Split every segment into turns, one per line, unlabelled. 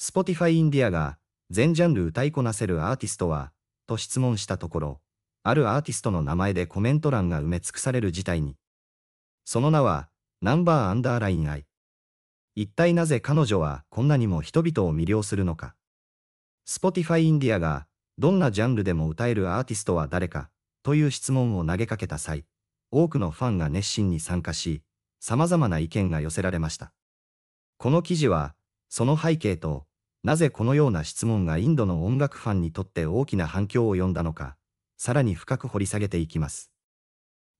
Spotify インディアが全ジャンル歌いこなせるアーティストはと質問したところ、あるアーティストの名前でコメント欄が埋め尽くされる事態に。その名は、ナンバーアンダーライン愛。一体なぜ彼女はこんなにも人々を魅了するのか。Spotify インディアが、どんなジャンルでも歌えるアーティストは誰か、という質問を投げかけた際、多くのファンが熱心に参加し、様々な意見が寄せられました。この記事は、その背景と、なぜこのような質問がインドの音楽ファンにとって大きな反響を呼んだのか、さらに深く掘り下げていきます。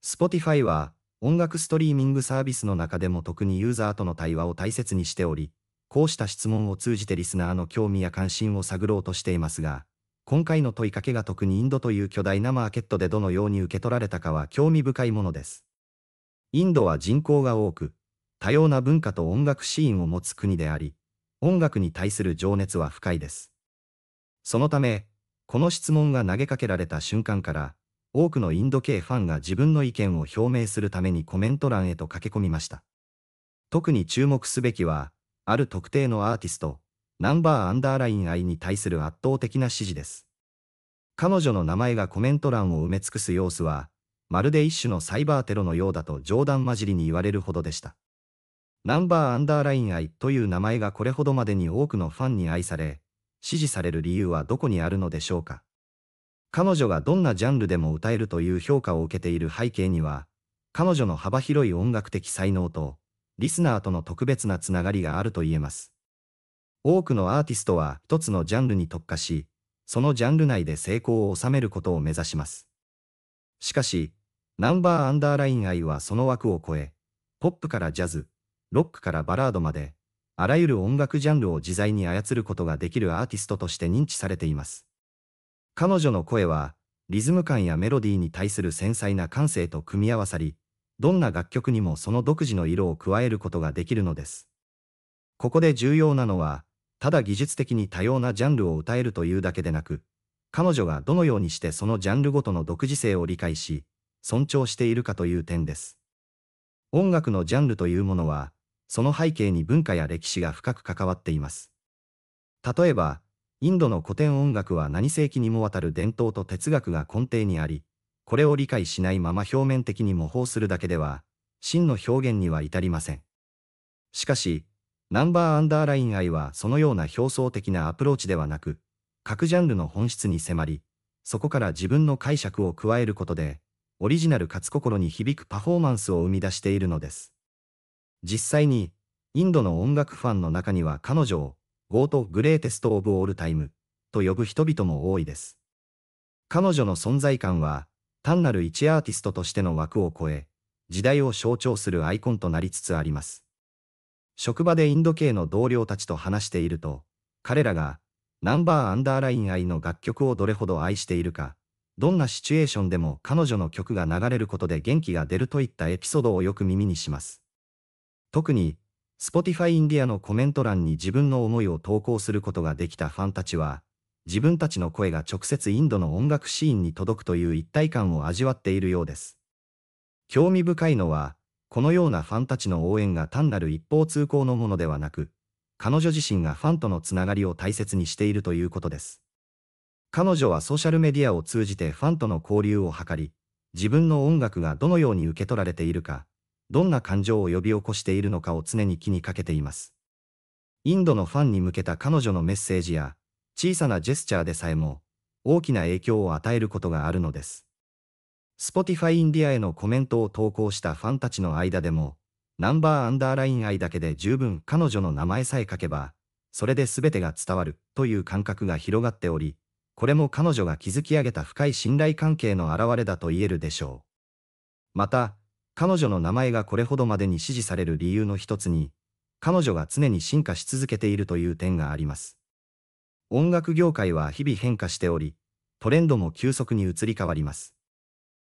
Spotify は音楽ストリーミングサービスの中でも特にユーザーとの対話を大切にしており、こうした質問を通じてリスナーの興味や関心を探ろうとしていますが、今回の問いかけが特にインドという巨大なマーケットでどのように受け取られたかは興味深いものです。インドは人口が多く、多様な文化と音楽シーンを持つ国であり、音楽に対する情熱は深いです。そのため、この質問が投げかけられた瞬間から、多くのインド系ファンが自分の意見を表明するためにコメント欄へと駆け込みました。特に注目すべきは、ある特定のアーティスト、ナンバーアンダーライン愛に対する圧倒的な支持です。彼女の名前がコメント欄を埋め尽くす様子は、まるで一種のサイバーテロのようだと冗談交じりに言われるほどでした。ナンバーアンダーライン愛という名前がこれほどまでに多くのファンに愛され、支持される理由はどこにあるのでしょうか。彼女がどんなジャンルでも歌えるという評価を受けている背景には、彼女の幅広い音楽的才能と、リスナーとの特別なつながりがあると言えます。多くのアーティストは一つのジャンルに特化し、そのジャンル内で成功を収めることを目指します。しかし、ナンバーアンダーライン愛はその枠を超え、ポップからジャズ、ロックからバラードまで、あらゆる音楽ジャンルを自在に操ることができるアーティストとして認知されています。彼女の声は、リズム感やメロディーに対する繊細な感性と組み合わさり、どんな楽曲にもその独自の色を加えることができるのです。ここで重要なのは、ただ技術的に多様なジャンルを歌えるというだけでなく、彼女がどのようにしてそのジャンルごとの独自性を理解し、尊重しているかという点です。音楽のジャンルというものは、その背景に文化や歴史が深く関わっています。例えば、インドの古典音楽は何世紀にもわたる伝統と哲学が根底にあり、これを理解しないまま表面的に模倣するだけでは、真の表現には至りません。しかし、ナンバーアンダーライン愛はそのような表層的なアプローチではなく、各ジャンルの本質に迫り、そこから自分の解釈を加えることで、オリジナルかつ心に響くパフォーマンスを生み出しているのです。実際に、インドの音楽ファンの中には彼女を、ゴート・グレーテスト・オブ・オールタイム、と呼ぶ人々も多いです。彼女の存在感は、単なる一アーティストとしての枠を超え、時代を象徴するアイコンとなりつつあります。職場でインド系の同僚たちと話していると、彼らが、ナンバーアンダーライン愛の楽曲をどれほど愛しているか、どんなシチュエーションでも彼女の曲が流れることで元気が出るといったエピソードをよく耳にします。特に、Spotify インディアのコメント欄に自分の思いを投稿することができたファンたちは、自分たちの声が直接インドの音楽シーンに届くという一体感を味わっているようです。興味深いのは、このようなファンたちの応援が単なる一方通行のものではなく、彼女自身がファンとのつながりを大切にしているということです。彼女はソーシャルメディアを通じてファンとの交流を図り、自分の音楽がどのように受け取られているか、どんな感情を呼び起こしているのかを常に気にかけています。インドのファンに向けた彼女のメッセージや、小さなジェスチャーでさえも、大きな影響を与えることがあるのです。Spotify インディアへのコメントを投稿したファンたちの間でも、ナンバーアンダーライン愛だけで十分彼女の名前さえ書けば、それで全てが伝わるという感覚が広がっており、これも彼女が築き上げた深い信頼関係の表れだと言えるでしょう。また、彼女の名前がこれほどまでに支持される理由の一つに、彼女が常に進化し続けているという点があります。音楽業界は日々変化しており、トレンドも急速に移り変わります。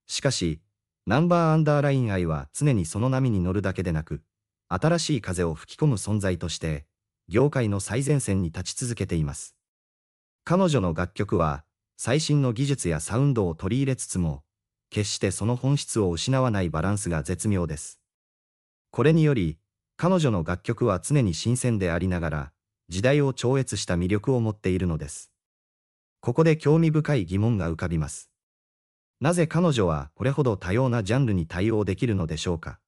しかし、ナンバーアンダーライン愛は常にその波に乗るだけでなく、新しい風を吹き込む存在として、業界の最前線に立ち続けています。彼女の楽曲は、最新の技術やサウンドを取り入れつつも、決してその本質を失わないバランスが絶妙です。これにより、彼女の楽曲は常に新鮮でありながら、時代を超越した魅力を持っているのです。ここで興味深い疑問が浮かびます。なぜ彼女はこれほど多様なジャンルに対応できるのでしょうか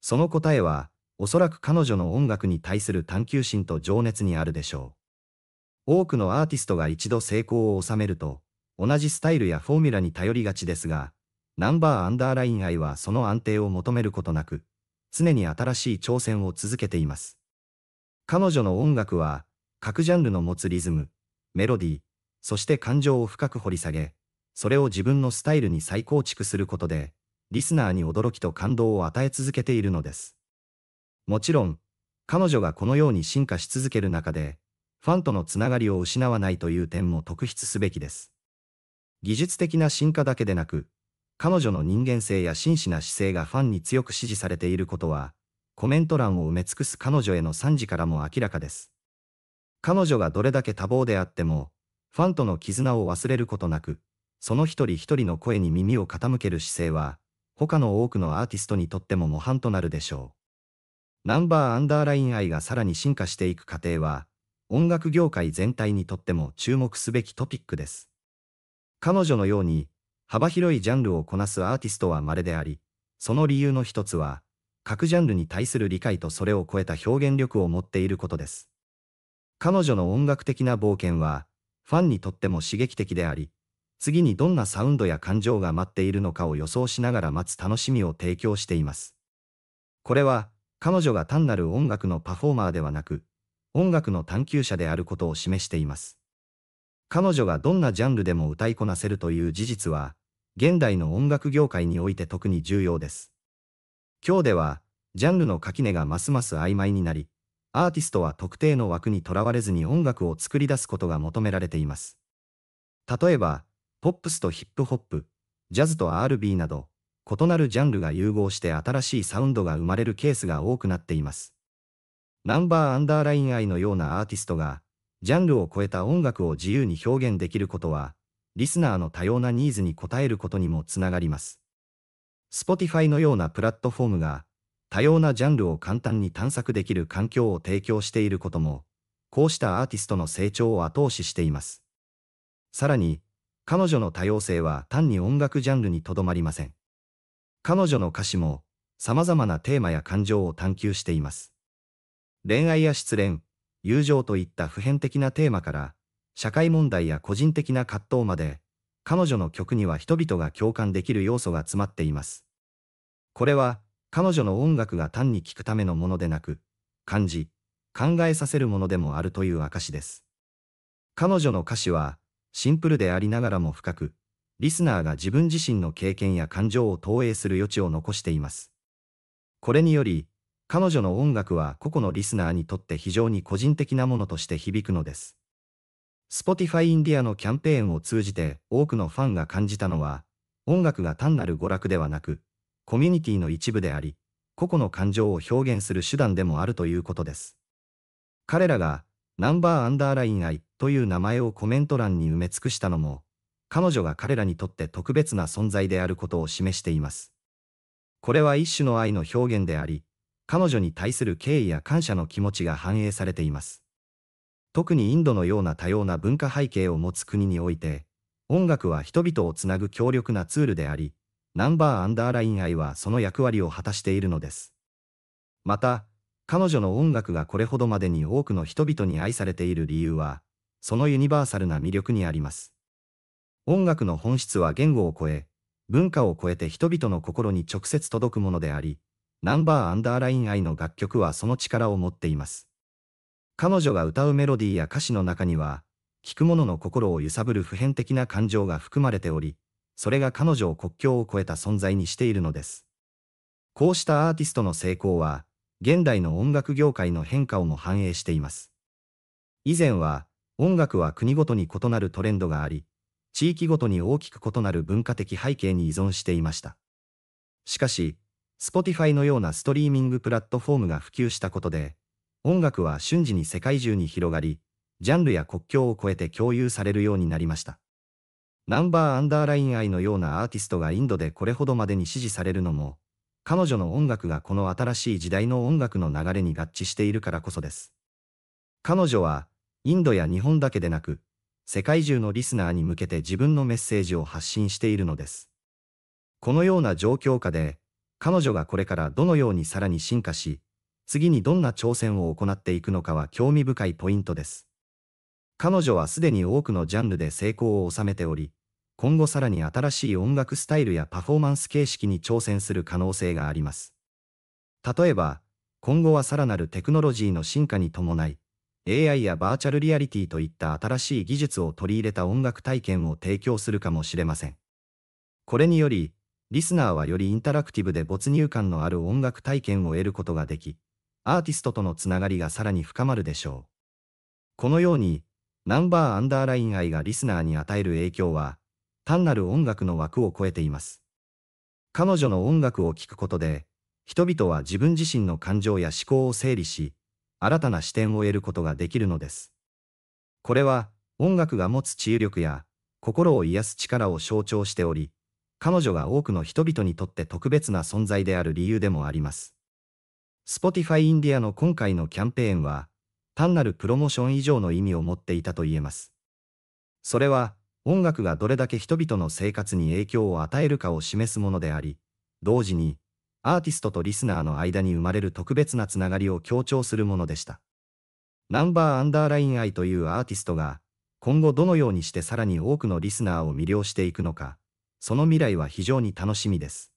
その答えは、おそらく彼女の音楽に対する探求心と情熱にあるでしょう。多くのアーティストが一度成功を収めると、同じスタイルやフォーミュラに頼りがちですが、ナンバーアンダーライン愛はその安定を求めることなく、常に新しい挑戦を続けています。彼女の音楽は、各ジャンルの持つリズム、メロディー、そして感情を深く掘り下げ、それを自分のスタイルに再構築することで、リスナーに驚きと感動を与え続けているのです。もちろん、彼女がこのように進化し続ける中で、ファンとのつながりを失わないという点も特筆すべきです。技術的な進化だけでなく、彼女の人間性や真摯な姿勢がファンに強く支持されていることは、コメント欄を埋め尽くす彼女への賛辞からも明らかです。彼女がどれだけ多忙であっても、ファンとの絆を忘れることなく、その一人一人の声に耳を傾ける姿勢は、他の多くのアーティストにとっても模範となるでしょう。ナンバーアンダーライン愛がさらに進化していく過程は、音楽業界全体にとっても注目すべきトピックです。彼女のように幅広いジャンルをこなすアーティストは稀であり、その理由の一つは、各ジャンルに対する理解とそれを超えた表現力を持っていることです。彼女の音楽的な冒険は、ファンにとっても刺激的であり、次にどんなサウンドや感情が待っているのかを予想しながら待つ楽しみを提供しています。これは、彼女が単なる音楽のパフォーマーではなく、音楽の探求者であることを示しています。彼女がどんなジャンルでも歌いこなせるという事実は、現代の音楽業界において特に重要です。今日では、ジャンルの垣根がますます曖昧になり、アーティストは特定の枠にとらわれずに音楽を作り出すことが求められています。例えば、ポップスとヒップホップ、ジャズと R&B など、異なるジャンルが融合して新しいサウンドが生まれるケースが多くなっています。ナンバーアンダーライン愛のようなアーティストが、ジャンルを超えた音楽を自由に表現できることは、リスナーの多様なニーズに応えることにもつながります。Spotify のようなプラットフォームが、多様なジャンルを簡単に探索できる環境を提供していることも、こうしたアーティストの成長を後押ししています。さらに、彼女の多様性は単に音楽ジャンルにとどまりません。彼女の歌詞も、様々なテーマや感情を探求しています。恋愛や失恋、友情といった普遍的なテーマから、社会問題や個人的な葛藤まで、彼女の曲には人々が共感できる要素が詰まっています。これは、彼女の音楽が単に聴くためのものでなく、感じ、考えさせるものでもあるという証です。彼女の歌詞は、シンプルでありながらも深く、リスナーが自分自身の経験や感情を投影する余地を残しています。これにより、彼女の音楽は個々のリスナーにとって非常に個人的なものとして響くのです。Spotify インディアのキャンペーンを通じて多くのファンが感じたのは、音楽が単なる娯楽ではなく、コミュニティの一部であり、個々の感情を表現する手段でもあるということです。彼らが、ナンバーアンダーライン愛という名前をコメント欄に埋め尽くしたのも、彼女が彼らにとって特別な存在であることを示しています。これは一種の愛の表現であり、彼女に対する敬意や感謝の気持ちが反映されています。特にインドのような多様な文化背景を持つ国において、音楽は人々をつなぐ強力なツールであり、ナンバーアンダーライン愛はその役割を果たしているのです。また、彼女の音楽がこれほどまでに多くの人々に愛されている理由は、そのユニバーサルな魅力にあります。音楽の本質は言語を超え、文化を超えて人々の心に直接届くものであり、ナンバーアンダーライン愛の楽曲はその力を持っています。彼女が歌うメロディーや歌詞の中には、聴く者の心を揺さぶる普遍的な感情が含まれており、それが彼女を国境を越えた存在にしているのです。こうしたアーティストの成功は、現代の音楽業界の変化をも反映しています。以前は、音楽は国ごとに異なるトレンドがあり、地域ごとに大きく異なる文化的背景に依存していました。しかし、Spotify のようなストリーミングプラットフォームが普及したことで、音楽は瞬時に世界中に広がり、ジャンルや国境を越えて共有されるようになりました。ナンバーアンダーライン愛のようなアーティストがインドでこれほどまでに支持されるのも、彼女の音楽がこの新しい時代の音楽の流れに合致しているからこそです。彼女は、インドや日本だけでなく、世界中のリスナーに向けて自分のメッセージを発信しているのです。このような状況下で、彼女がこれからどのようにさらに進化し、次にどんな挑戦を行っていくのかは興味深いポイントです。彼女はすでに多くのジャンルで成功を収めており、今後さらに新しい音楽スタイルやパフォーマンス形式に挑戦する可能性があります。例えば、今後はさらなるテクノロジーの進化に伴い、AI やバーチャルリアリティといった新しい技術を取り入れた音楽体験を提供するかもしれません。これにより、リスナーはよりインタラクティブで没入感のある音楽体験を得ることができ、アーティストとのつながりがさらに深まるでしょう。このように、ナンバーアンダーライン愛がリスナーに与える影響は、単なる音楽の枠を超えています。彼女の音楽を聴くことで、人々は自分自身の感情や思考を整理し、新たな視点を得ることができるのです。これは、音楽が持つ治癒力や、心を癒す力を象徴しており、彼女が多くの人々にとって特別な存在である理由でもあります。Spotify India の今回のキャンペーンは、単なるプロモーション以上の意味を持っていたと言えます。それは、音楽がどれだけ人々の生活に影響を与えるかを示すものであり、同時に、アーティストとリスナーの間に生まれる特別なつながりを強調するものでした。ナンバーアンダーラインアイというアーティストが、今後どのようにしてさらに多くのリスナーを魅了していくのか、その未来は非常に楽しみです。